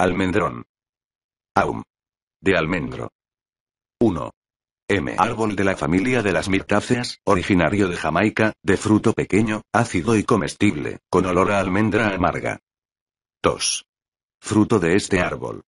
Almendrón. Aum. De almendro. 1. M. Árbol de la familia de las mirtáceas, originario de Jamaica, de fruto pequeño, ácido y comestible, con olor a almendra amarga. 2. Fruto de este árbol.